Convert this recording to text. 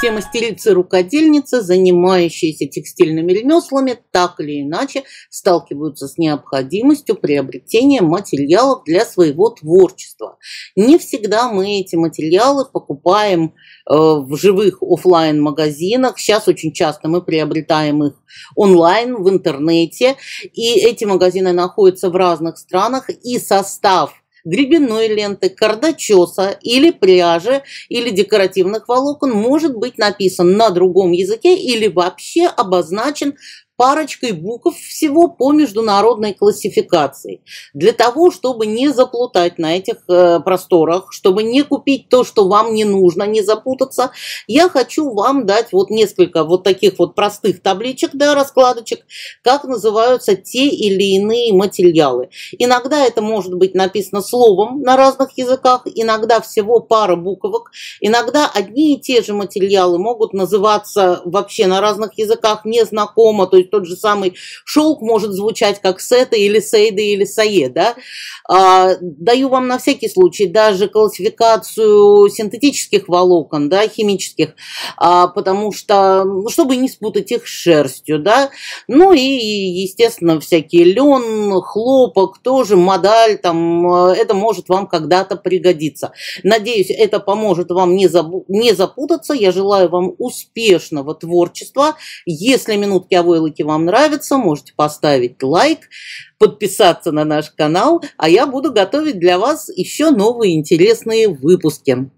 все мастерицы-рукодельницы, занимающиеся текстильными ремеслами, так или иначе сталкиваются с необходимостью приобретения материалов для своего творчества. Не всегда мы эти материалы покупаем э, в живых офлайн магазинах Сейчас очень часто мы приобретаем их онлайн, в интернете. И эти магазины находятся в разных странах, и состав гребенной ленты, кардачеса или пряжи или декоративных волокон может быть написан на другом языке или вообще обозначен парочкой букв всего по международной классификации. Для того, чтобы не заплутать на этих э, просторах, чтобы не купить то, что вам не нужно, не запутаться, я хочу вам дать вот несколько вот таких вот простых табличек, да, раскладочек, как называются те или иные материалы. Иногда это может быть написано словом на разных языках, иногда всего пара буквок, иногда одни и те же материалы могут называться вообще на разных языках незнакомо, то есть тот же самый шелк может звучать как сета или сейда или сае, да. А, даю вам на всякий случай даже классификацию синтетических волокон, да, химических, а, потому что, чтобы не спутать их с шерстью, да. Ну и, естественно, всякие лен, хлопок тоже, модаль, там, это может вам когда-то пригодиться. Надеюсь, это поможет вам не, забу- не запутаться. Я желаю вам успешного творчества. Если минутки о войлоке ролики вам нравятся, можете поставить лайк, подписаться на наш канал, а я буду готовить для вас еще новые интересные выпуски.